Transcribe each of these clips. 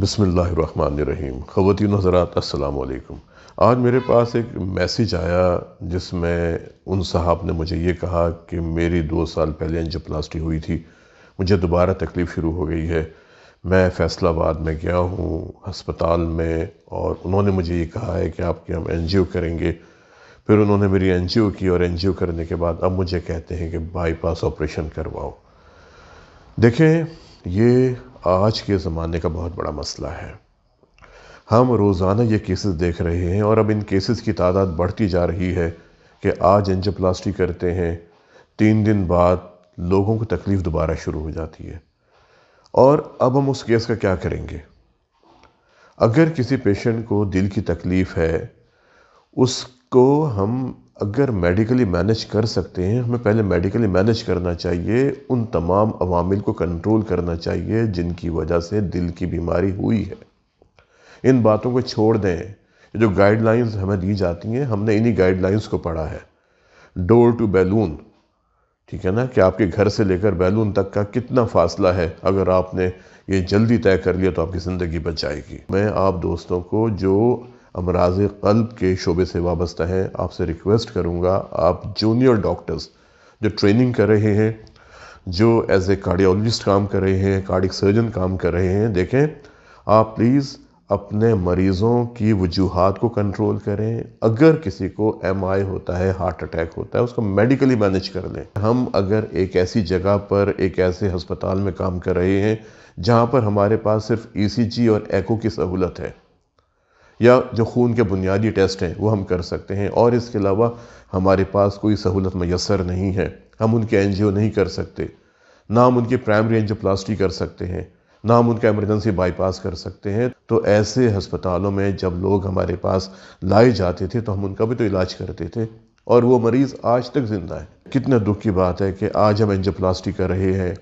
बसमीम ख़वान हज़रात असलकम आज मेरे पास एक मैसेज आया जिसमें उन साहब ने मुझे ये कहा कि मेरी दो साल पहले प्लास्टी हुई थी मुझे दोबारा तकलीफ़ शुरू हो गई है मैं फैसलाबाद में गया हूँ हस्पताल में और उन्होंने मुझे ये कहा है कि आपके हम एन जी ओ करेंगे फिर उन्होंने मेरी एन जी ओ की और एन जी ओ करने के बाद अब मुझे कहते हैं कि बाईपास ऑपरेशन करवाओ देखें ये आज के ज़माने का बहुत बड़ा मसला है हम रोज़ाना ये केसेस देख रहे हैं और अब इन केसेस की तादाद बढ़ती जा रही है कि आज एंजोप्लास्टी करते हैं तीन दिन बाद लोगों को तकलीफ़ दोबारा शुरू हो जाती है और अब हम उस केस का क्या करेंगे अगर किसी पेशेंट को दिल की तकलीफ़ है उसको हम अगर मेडिकली मैनेज कर सकते हैं हमें पहले मेडिकली मैनेज करना चाहिए उन तमाम अवामिल को कंट्रोल करना चाहिए जिनकी वजह से दिल की बीमारी हुई है इन बातों को छोड़ दें जो गाइडलाइंस हमें दी जाती हैं हमने इन्हीं गाइडलाइंस को पढ़ा है डोर टू बैलून ठीक है ना कि आपके घर से लेकर बैलून तक का कितना फासला है अगर आपने ये जल्दी तय कर लिया तो आपकी ज़िंदगी बचाएगी मैं आप दोस्तों को जो अमराज कल्ब के शोबे से वाबस्ता हैं आपसे रिक्वेस्ट करूँगा आप जूनियर डॉक्टर्स जो ट्रेनिंग कर रहे हैं जो एज ए कार्डियोलॉजिस्ट काम कर रहे हैं कार्डिक सर्जन काम कर रहे हैं देखें आप प्लीज़ अपने मरीज़ों की वजूहत को कंट्रोल करें अगर किसी को एम आई होता है हार्ट अटैक होता है उसको मेडिकली मैनेज कर लें हम अगर एक ऐसी जगह पर एक ऐसे हस्पताल में काम कर रहे हैं जहाँ पर हमारे पास सिर्फ ई सी जी और एको की सहूलत है या जो खून के बुनियादी टेस्ट हैं वो हम कर सकते हैं और इसके अलावा हमारे पास कोई सहूलत मैसर नहीं है हम उनके एन नहीं कर सकते ना हम उनकी प्राइमरी एन कर सकते हैं ना हम उनका एमरजेंसी बाईपास कर सकते हैं तो ऐसे हस्पतालों में जब लोग हमारे पास लाए जाते थे तो हम उनका भी तो इलाज करते थे और वो मरीज़ आज तक ज़िंदा है कितने दुख की बात है कि आज हम एंजोप्लास्टी कर रहे हैं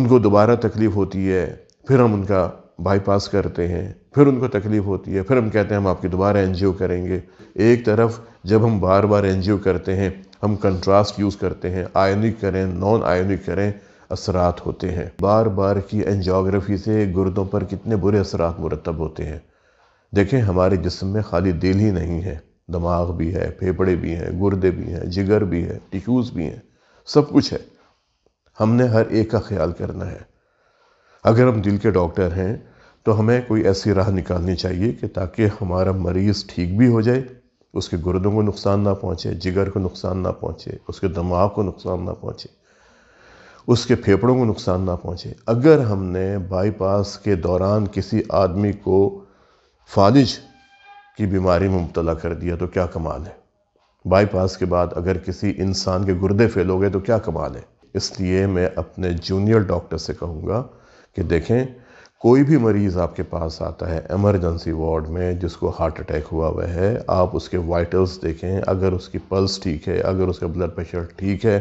उनको दोबारा तकलीफ़ होती है फिर हम उनका बाईपास करते हैं फिर उनको तकलीफ़ होती है फिर हम कहते हैं हम आपकी दोबारा एन करेंगे एक तरफ जब हम बार बार एन करते हैं हम कंट्रास्ट यूज़ करते हैं आयनिक करें नॉन आयनिक करें असरात होते हैं बार बार की एनजियोग्राफी से गुर्दों पर कितने बुरे असरात मुरतब होते हैं देखें हमारे जिसम में खाली दिल ही नहीं है दिमाग भी है फेफड़े भी हैं गुर्दे भी हैं जिगर भी है टिश्यूज़ भी हैं सब कुछ है हमने हर एक का ख्याल करना है अगर हम दिल के डॉक्टर हैं तो हमें कोई ऐसी राह निकालनी चाहिए कि ताकि हमारा मरीज़ ठीक भी हो जाए उसके गुर्दों को नुकसान ना पहुँचे जिगर को नुकसान ना पहुँचे उसके दिमाग को नुकसान ना पहुँचे उसके फेफड़ों को नुकसान ना पहुँचे अगर हमने बाईपास के दौरान किसी आदमी को फालिज की बीमारी में मुबतला कर दिया तो क्या कमाल है बाईपास के बाद अगर किसी इंसान के गुर्दे फेल हो गए तो क्या कमाल है इसलिए मैं अपने जूनियर डॉक्टर से कहूँगा कि देखें कोई भी मरीज़ आपके पास आता है एमरजेंसी वार्ड में जिसको हार्ट अटैक हुआ हुआ है आप उसके वाइटल्स देखें अगर उसकी पल्स ठीक है अगर उसका ब्लड प्रेशर ठीक है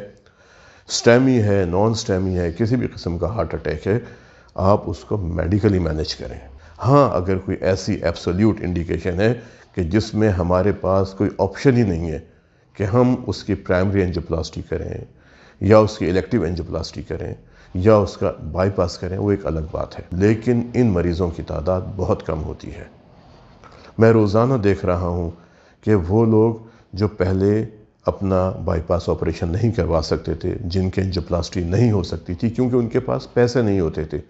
स्टेमी है नॉन स्टेमी है किसी भी किस्म का हार्ट अटैक है आप उसको मेडिकली मैनेज करें हाँ अगर कोई ऐसी एब्सोल्यूट इंडिकेशन है कि जिसमें हमारे पास कोई ऑप्शन ही नहीं है कि हम उसकी प्राइमरी एंजोप्लास्टी करें या उसकी इलेक्टिव एंजोप्लास्टी करें या उसका बाईपास करें वो एक अलग बात है लेकिन इन मरीज़ों की तादाद बहुत कम होती है मैं रोज़ाना देख रहा हूँ कि वो लोग जो पहले अपना बाईपास ऑपरेशन नहीं करवा सकते थे जिनके एंजोप्लास्टी नहीं हो सकती थी क्योंकि उनके पास पैसे नहीं होते थे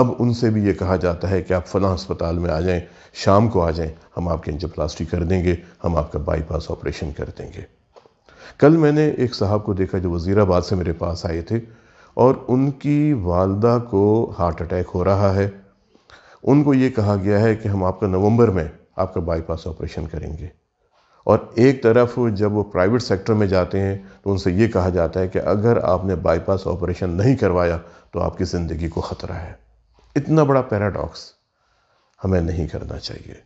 अब उनसे भी ये कहा जाता है कि आप फला अस्पताल में आ जाएं शाम को आ जाएं हम आपके एंजोप्लास्टी कर देंगे हम आपका बाईपास ऑपरेशन कर देंगे कल मैंने एक साहब को देखा जो वज़ीराबाद से मेरे पास आए थे और उनकी वालदा को हार्ट अटैक हो रहा है उनको ये कहा गया है कि हम आपका नवंबर में आपका बाईपास ऑपरेशन करेंगे और एक तरफ जब वो प्राइवेट सेक्टर में जाते हैं तो उनसे ये कहा जाता है कि अगर आपने बाईपास ऑपरेशन नहीं करवाया तो आपकी ज़िंदगी को ख़तरा है इतना बड़ा पैराडॉक्स हमें नहीं करना चाहिए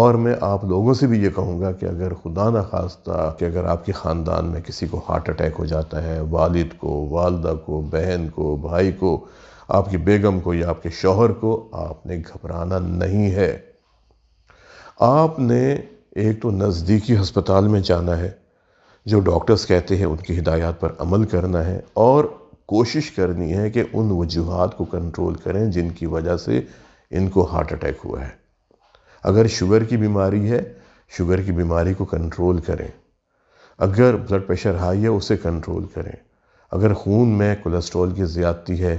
और मैं आप लोगों से भी ये कहूँगा कि अगर खुदा न खास्ता कि अगर आपके ख़ानदान में किसी को हार्ट अटैक हो जाता है वालिद को वालदा को बहन को भाई को आपकी बेगम को या आपके शोहर को आपने घबराना नहीं है आपने एक तो नज़दीकी हस्पताल में जाना है जो डॉक्टर्स कहते हैं उनकी हिदायत पर अमल करना है और कोशिश करनी है कि उन वजूहत को कंट्रोल करें जिनकी वजह से इनको हार्ट अटैक हुआ है अगर शुगर की बीमारी है शुगर की बीमारी को कंट्रोल करें अगर ब्लड प्रेशर हाई है उसे कंट्रोल करें अगर खून में कोलेस्ट्रॉल की ज़्यादती है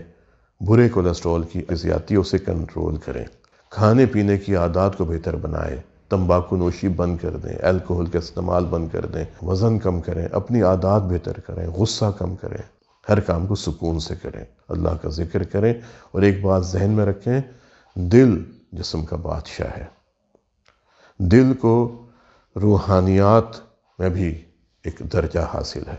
बुरे कोलेस्ट्रॉल की ज़्यादती उसे कंट्रोल करें खाने पीने की आदत को बेहतर बनाएं तंबाकू नोशी बंद कर दें अल्कोहल का इस्तेमाल बंद कर दें वज़न कम करें अपनी आदत बेहतर करें गुस्सा कम करें हर काम को सुकून से करें अल्लाह का जिक्र करें और एक बात जहन में रखें दिल जिसम का बादशाह है दिल को रूहानियात में भी एक दर्जा हासिल है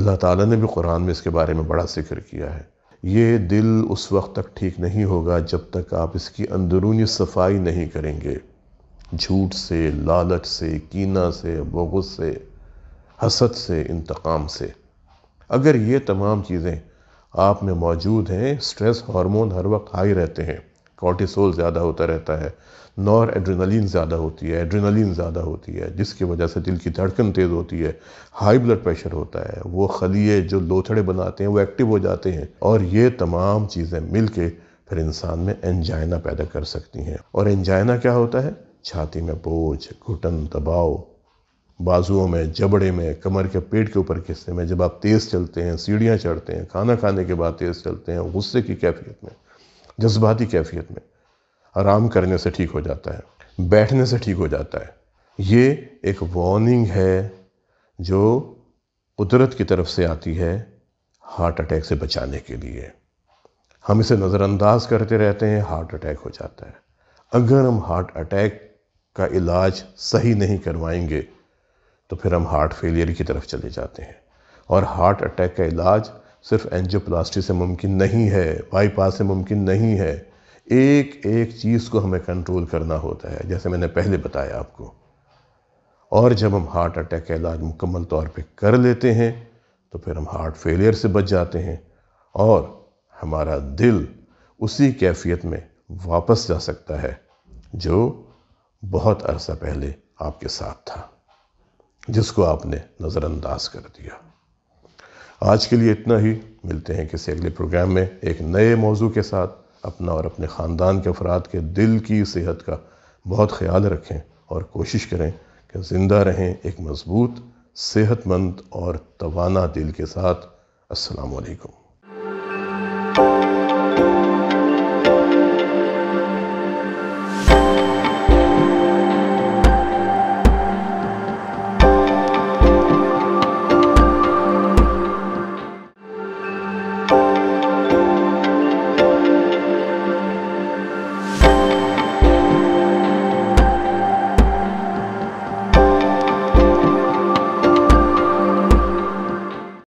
अल्लाह ताला ने भी कुरान में इसके बारे में बड़ा जिक्र किया है ये दिल उस वक्त तक ठीक नहीं होगा जब तक आप इसकी अंदरूनी सफाई नहीं करेंगे झूठ से लालच से कीना से बोगुस से हसद से इंतकाम से अगर ये तमाम चीज़ें आप में मौजूद हैं स्ट्रेस हार्मोन हर वक्त हाई रहते हैं कॉर्टिसोल ज़्यादा होता रहता है नॉर एड्रेनलिन ज़्यादा होती है एड्रेनलिन ज़्यादा होती है जिसकी वजह से दिल की धड़कन तेज़ होती है हाई ब्लड प्रेशर होता है वो खलिए जो लोथड़े बनाते हैं वो एक्टिव हो जाते हैं और ये तमाम चीज़ें मिल के फिर इंसान में एंजाइना पैदा कर सकती हैं और एंजाइना क्या होता है छाती में बोझ घुटन दबाव बाजुओं में जबड़े में कमर के पेट के ऊपर के हिस्से में जब आप तेज़ चलते हैं सीढ़ियाँ चढ़ते हैं खाना खाने के बाद तेज़ चलते हैं गुस्से की कैफियत में जज्बाती कैफियत में आराम करने से ठीक हो जाता है बैठने से ठीक हो जाता है ये एक वार्निंग है जो कुदरत की तरफ से आती है हार्ट अटैक से बचाने के लिए हम इसे नज़रअंदाज करते रहते हैं हार्ट अटैक हो जाता है अगर हम हार्ट अटैक का इलाज सही नहीं करवाएंगे तो फिर हम हार्ट फेलियर की तरफ चले जाते हैं और हार्ट अटैक का इलाज सिर्फ एंजियोप्लास्टी से मुमकिन नहीं है बाईपास से मुमकिन नहीं है एक एक चीज़ को हमें कंट्रोल करना होता है जैसे मैंने पहले बताया आपको और जब हम हार्ट अटैक का इलाज मुकम्मल तौर पे कर लेते हैं तो फिर हम हार्ट फेलियर से बच जाते हैं और हमारा दिल उसी कैफियत में वापस जा सकता है जो बहुत अरसा पहले आपके साथ था जिसको आपने नज़रअंदाज कर दिया आज के लिए इतना ही मिलते हैं किसी अगले प्रोग्राम में एक नए मौजू के साथ अपना और अपने ख़ानदान के अफराद के दिल की सेहत का बहुत ख्याल रखें और कोशिश करें कि ज़िंदा रहें एक मज़बूत सेहतमंद और तोाना दिल के साथ वालेकुम